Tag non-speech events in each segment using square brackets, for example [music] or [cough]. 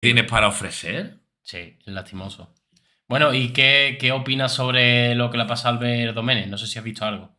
tienes para ofrecer. Sí, es lastimoso. Bueno, ¿y qué, qué opinas sobre lo que le pasado al ver Doménez? No sé si has visto algo.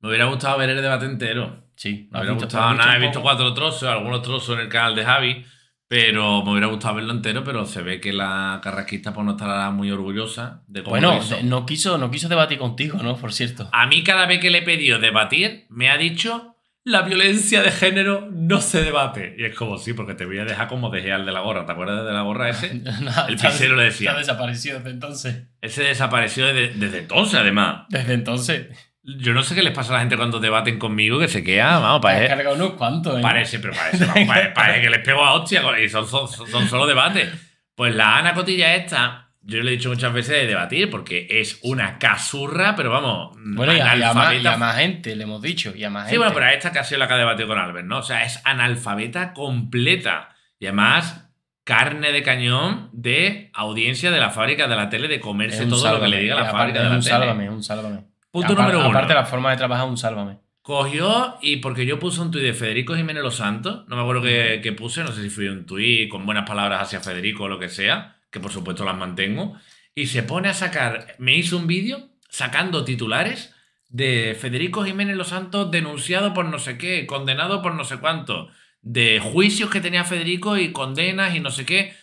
Me hubiera gustado ver el debate entero. Sí, me hubiera visto, gustado. Nada, he visto cuatro trozos, algunos trozos en el canal de Javi, pero me hubiera gustado verlo entero, pero se ve que la carrasquista pues, no estará muy orgullosa de Bueno, no quiso, no quiso debatir contigo, ¿no? Por cierto. A mí cada vez que le he pedido debatir, me ha dicho la violencia de género no se debate. Y es como, sí, porque te voy a dejar como dejé al de la gorra. ¿Te acuerdas de la gorra ese? [laughs] el pisero le decía. Ha desaparecido desde entonces. Ese desapareció desde, entonces, además. Desde entonces. Yo no sé qué les pasa a la gente cuando debaten conmigo que se queda, vamos, parece. unos cuantos, ¿eh? Parece, pero parece, [laughs] parece, que les pego a hostia y son, son solo debates. Pues la Ana Cotilla esta yo le he dicho muchas veces de debatir, porque es una casurra, pero vamos. Bueno, y a, más, gente, le hemos dicho, y a más gente. Sí, bueno, pero a esta casi la que ha debatido con Albert, ¿no? O sea, es analfabeta completa. Y además, carne de cañón de audiencia de la fábrica de la tele, de comerse todo lo que le diga la fábrica de la un Sálvame, un sálvame. Punto número uno. Aparte, la forma de trabajar, un sálvame. Cogió y porque yo puse un tuit de Federico Jiménez Los Santos, no me acuerdo qué, qué puse, no sé si fui un tuit con buenas palabras hacia Federico o lo que sea que por supuesto las mantengo, y se pone a sacar, me hizo un vídeo sacando titulares de Federico Jiménez Los Santos denunciado por no sé qué, condenado por no sé cuánto, de juicios que tenía Federico y condenas y no sé qué.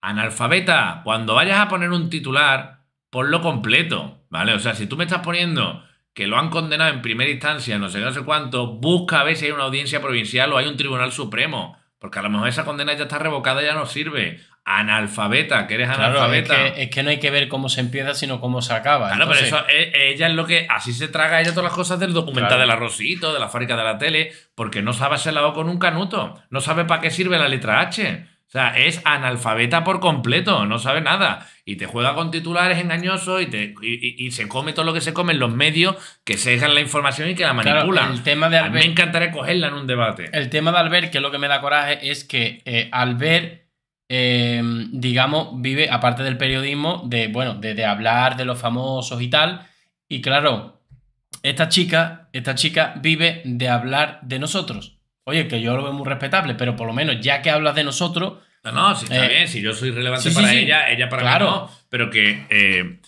Analfabeta, cuando vayas a poner un titular, ponlo completo, ¿vale? O sea, si tú me estás poniendo que lo han condenado en primera instancia, no sé, no sé cuánto, busca a ver si hay una audiencia provincial o hay un tribunal supremo. Porque a lo mejor esa condena ya está revocada, ya no sirve. Analfabeta, que eres analfabeta. Es que, no hay que ver cómo se empieza, sino cómo se acaba. Claro, pero eso, eh, ella es lo que. Así se traga ella todas las cosas del documental del arrocito, de la fábrica de la tele, porque no sabe hacer la con un canuto. No sabe para qué sirve la letra H. O sea, es analfabeta por completo, no sabe nada. Y te juega con titulares engañosos y, te, y, se come todo lo que se come en los medios que se dejan la información y que la manipulan. el tema de Albert, A me encantaría cogerla en un debate. El tema de Albert, que es lo que me da coraje, es que eh, Albert, em, digamos, vive, aparte del periodismo, de, bueno, de, hablar de los famosos y tal. Y claro, esta chica, esta chica vive de hablar de nosotros. Oye, que yo lo veo muy respetable, pero por lo menos ya que hablas de nosotros. No, no, si está eh, bien, si yo soy relevante para ella, ella para mí no. Pero que eh,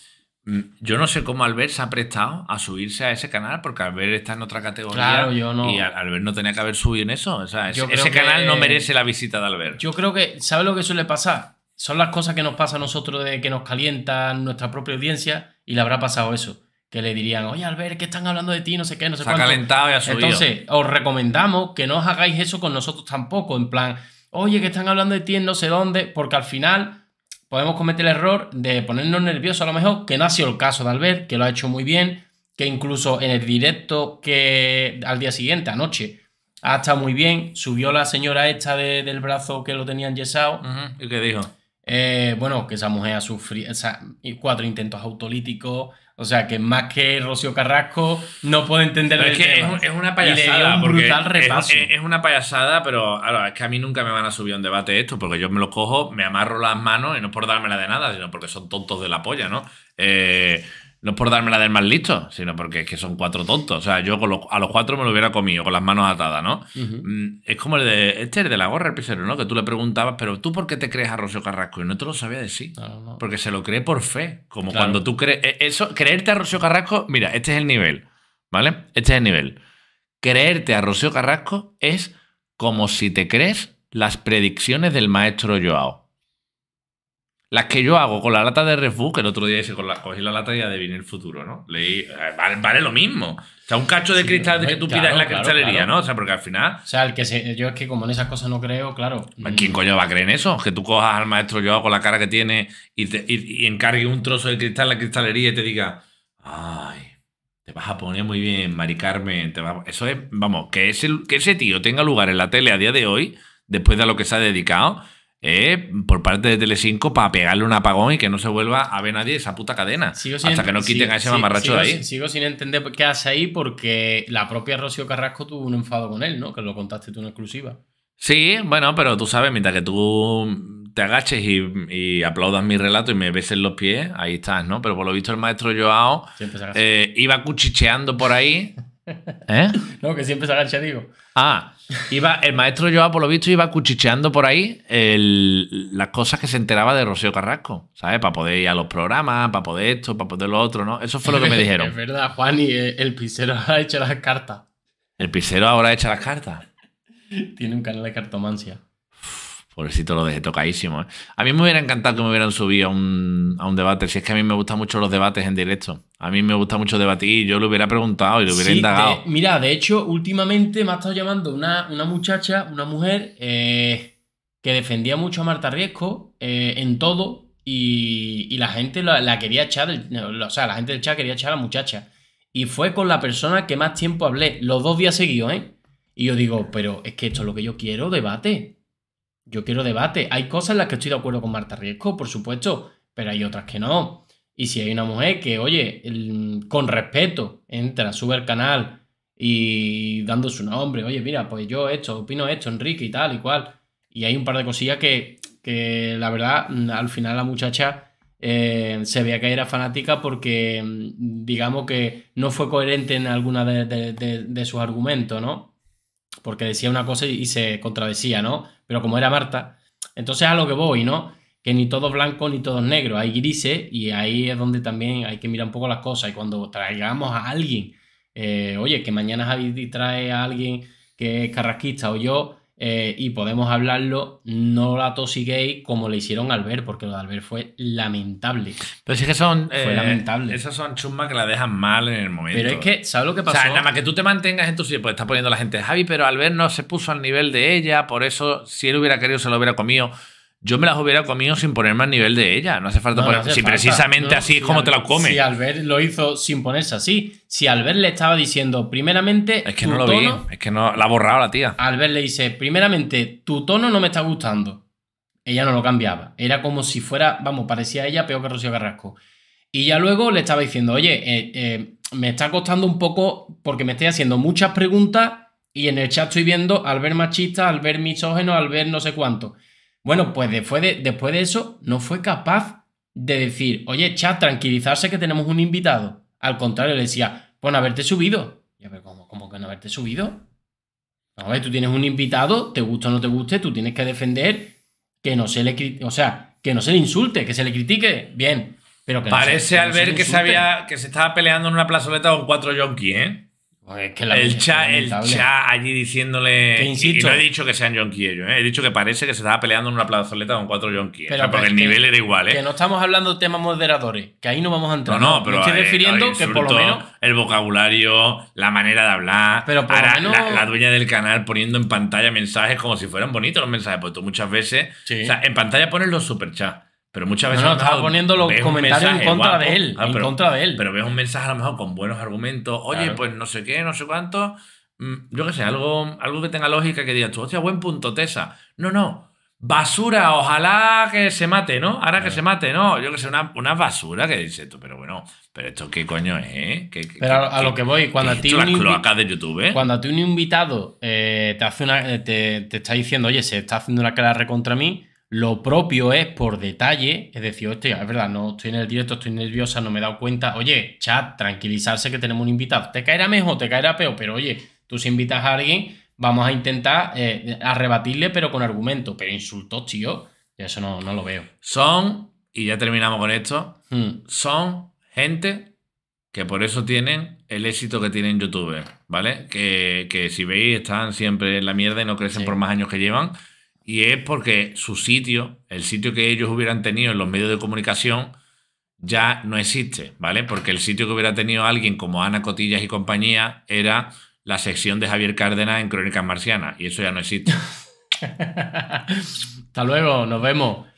mm, yo no sé cómo Albert se ha prestado a subirse a ese canal, porque Albert está en otra categoría. Claro, yo no. Y Albert no tenía que haber subido en eso. O sea, ese, canal no merece la visita de Albert. Yo creo que, ¿sabes lo que suele pasar? Son las cosas que nos pasa a nosotros de que nos calientan nuestra propia audiencia y le habrá pasado eso que le dirían, oye Albert, qué están hablando de ti, no sé qué, no sé Se cuánto. Ha calentado y subido. Entonces, os recomendamos que no os hagáis eso con nosotros tampoco, en plan, oye, que están hablando de ti en no sé dónde, porque al final podemos cometer el error de ponernos nerviosos a lo mejor, que no ha sido el caso de Albert, que lo ha hecho muy bien, que incluso en el directo que al día siguiente, anoche, ha estado muy bien, subió la señora esta del brazo que lo tenían yesado. ¿Y qué dijo? Eh, bueno, que esa mujer ha sufrido cuatro intentos autolíticos. O sea, que más que Rocío Carrasco no puedo entender es que Es, una payasada. brutal repaso. Es, una payasada, pero ahora, es que a mí nunca me van a subir a un debate esto, porque yo me lo cojo, me amarro las manos, y no es por dármela de nada, sino porque son tontos de la polla, ¿no? Eh, no es por dármela del más listo, sino porque es que son cuatro tontos. O sea, yo a los cuatro me lo hubiera comido con las manos atadas, ¿no? Mm, es como el de. Este de la gorra, el pisero, ¿no? Que tú le preguntabas, pero ¿tú por qué te crees a Rocío Carrasco? Y no te lo sabía decir. Porque se lo cree por fe. Como cuando tú crees. E, eso, creerte a Rocío Carrasco, mira, este es el nivel. ¿Vale? Este es el nivel. Creerte a Rocío Carrasco es como si te crees las predicciones del maestro Joao. Las que yo hago con la lata de refugio, que el otro día con cogí la lata y adiviné el futuro, ¿no? Leí, eh, vale, lo mismo. O sea, un cacho de cristal que tú pidas en la cristalería, ¿no? O sea, porque al final. O sea, el que se, yo es que como en esas cosas no creo, claro. Pues, ¿Quién coño va a creer en eso? Que tú cojas al maestro yo con la cara que tiene y, encargue un trozo de cristal en la cristalería y te diga, ay, te vas a poner muy bien, Mari Eso es, vamos, que ese, que ese tío tenga lugar en la tele a día de hoy, después de lo que se ha dedicado, eh, por parte de Telecinco para pegarle un apagón y que no se vuelva a ver nadie esa puta cadena. hasta que no quiten a ese mamarracho de ahí. Sigo sin entender qué hace ahí porque la propia Rocío Carrasco tuvo un enfado con él, ¿no? Que lo contaste tú en exclusiva. Sí, bueno, pero tú sabes, mientras que tú te agaches y, aplaudas mi relato y me beses los pies, ahí estás, ¿no? Pero por lo visto el maestro Joao eh, iba cuchicheando por ahí ¿Eh? No, que siempre se agacha, digo. Ah, iba, el maestro yo por lo visto, iba cuchicheando por ahí las cosas que se enteraba de Rocío Carrasco, ¿sabes? Para poder ir a los programas, para poder esto, para poder lo otro, ¿no? Eso fue lo que me [laughs] dijeron. es verdad, Juan, y el pisero [laughs] ha hecho las cartas. El pisero ahora ha hecho las cartas. Tiene un canal de cartomancia. Pobrecito, lo dejé tocadísimo. ¿eh? A mí me hubiera encantado que me hubieran subido a un, debate. Si es que a mí me gustan mucho los debates en directo. A mí me gusta mucho debatir. Yo lo hubiera preguntado y lo hubiera indagado. mira, de hecho, últimamente me ha estado llamando una, muchacha, una mujer, eh, que defendía mucho a Marta Riesco eh, en todo. Y, la gente la, la, quería echar. o sea, la gente del chat quería echar a la muchacha. Y fue con la persona que más tiempo hablé. Los dos días seguidos, ¿eh? Y yo digo, pero es que esto es lo que yo quiero, debate. Yo quiero debate. Hay cosas en las que estoy de acuerdo con Marta Riesco, por supuesto, pero hay otras que no. Y si hay una mujer que, oye, con respeto, entra, sube al canal y dando su nombre, oye, mira, pues yo esto, opino esto, Enrique y tal y cual. Y hay un par de cosillas que, que la verdad, mm, al final la muchacha eh, se veía que era fanática porque, mm, digamos que no fue coherente en alguna de, de, de, de sus argumentos, ¿no? porque decía una cosa y se contradecía, ¿no? Pero como era Marta, entonces a lo que voy, ¿no? Que ni todo blanco ni todo negro, hay grises y ahí es donde también hay que mirar un poco las cosas. Y cuando traigamos a alguien, eh, oye, que mañana Javi trae a alguien que es carrasquista o yo, eh, y podemos hablarlo, no la gay como le hicieron al ver, porque lo de Albert fue lamentable. Pero sí es que son. Eh, Esas son chumas que la dejan mal en el momento. Pero es que, ¿sabes lo que pasó? nada más que tú te mantengas en tu sitio, pues está poniendo la gente Javi, pero Albert no se puso al nivel de ella, por eso si él hubiera querido se lo hubiera comido yo me las hubiera comido sin ponerme al nivel de ella. No hace falta poner, si precisamente así es como te la comes. Si Albert lo hizo sin ponerse así. Si Albert le estaba diciendo, primeramente. Es que no lo vi. Es que no. La ha borrado la tía. Albert le dice, primeramente, tu tono no me está gustando. Ella no lo cambiaba. Era como si fuera, vamos, parecía a ella peor que Rocío Carrasco. Y ya luego le estaba diciendo, oye, eh, eh, me está costando un poco porque me estoy haciendo muchas preguntas y en el chat estoy viendo al ver machista, al ver misógeno, al ver no sé cuánto. Bueno, pues después de, eso no fue capaz de decir, oye, chat, tranquilizarse que tenemos un invitado. Al contrario, le decía, bueno, haberte subido. Y a ver, ¿cómo, que no haberte subido? A ver, tú tienes un invitado, te gusta o no te guste, tú tienes que defender que no se le o sea, que no se le insulte, que se le critique. Bien. Pero que Parece se, al ver que, se que se estaba peleando en una plazoleta con cuatro yonkis, ¿eh? el chat allí diciéndole. Insisto, y he dicho que sean yonki ellos, ¿eh? he dicho que parece que se estaba peleando en una plazoleta con cuatro yonki. ¿eh? Pero porque el nivel era igual, ¿eh? Que no estamos hablando de temas moderadores, que ahí no vamos a entrar. No, no, pero. estoy eh, refiriendo que por lo menos. El vocabulario, la manera de hablar. Pero para la, dueña del canal poniendo en pantalla mensajes como si fueran bonitos los mensajes, porque tú muchas veces. O sea, en pantalla pones los superchats. Pero muchas veces. No, estaba poniendo los comentarios en contra de él. Ah, en contra de él. Pero ves un mensaje a lo mejor con buenos argumentos. Oye, pues no sé qué, no sé cuánto. Mm, yo qué sé, algo, algo que tenga lógica que digas tú, hostia, buen punto, Tesa. No, no. Basura, ojalá que se mate, ¿no? Ahora que se mate, ¿no? Yo qué sé, una, basura que dice tú, pero bueno, pero esto qué coño es, eh? pero a, lo que voy, cuando a ti. Un de YouTube, ¿eh? Cuando a ti un invitado eh, te, hace te, está diciendo, oye, se está haciendo una cara contra mí, lo propio es por detalle, es decir, hostia, es verdad, no estoy en el directo, estoy nerviosa, no me he dado cuenta. Oye, chat, tranquilizarse que tenemos un invitado. Te caerá mejor, te caerá peor, pero oye, tú si invitas a alguien, vamos a intentar eh, arrebatirle, pero con argumento. Pero insultos, tío, eso no, no lo veo. Son, y ya terminamos con esto, hmm. son gente que por eso tienen el éxito que tienen YouTube, ¿vale? Que, si veis, están siempre en la mierda y no crecen por más años que llevan y es porque su sitio, el sitio que ellos hubieran tenido en los medios de comunicación, ya no existe, ¿vale? Porque el sitio que hubiera tenido alguien como Ana Cotillas y compañía era la sección de Javier Cárdenas en Crónicas Marcianas, y eso ya no existe. [laughs] Hasta luego, nos vemos.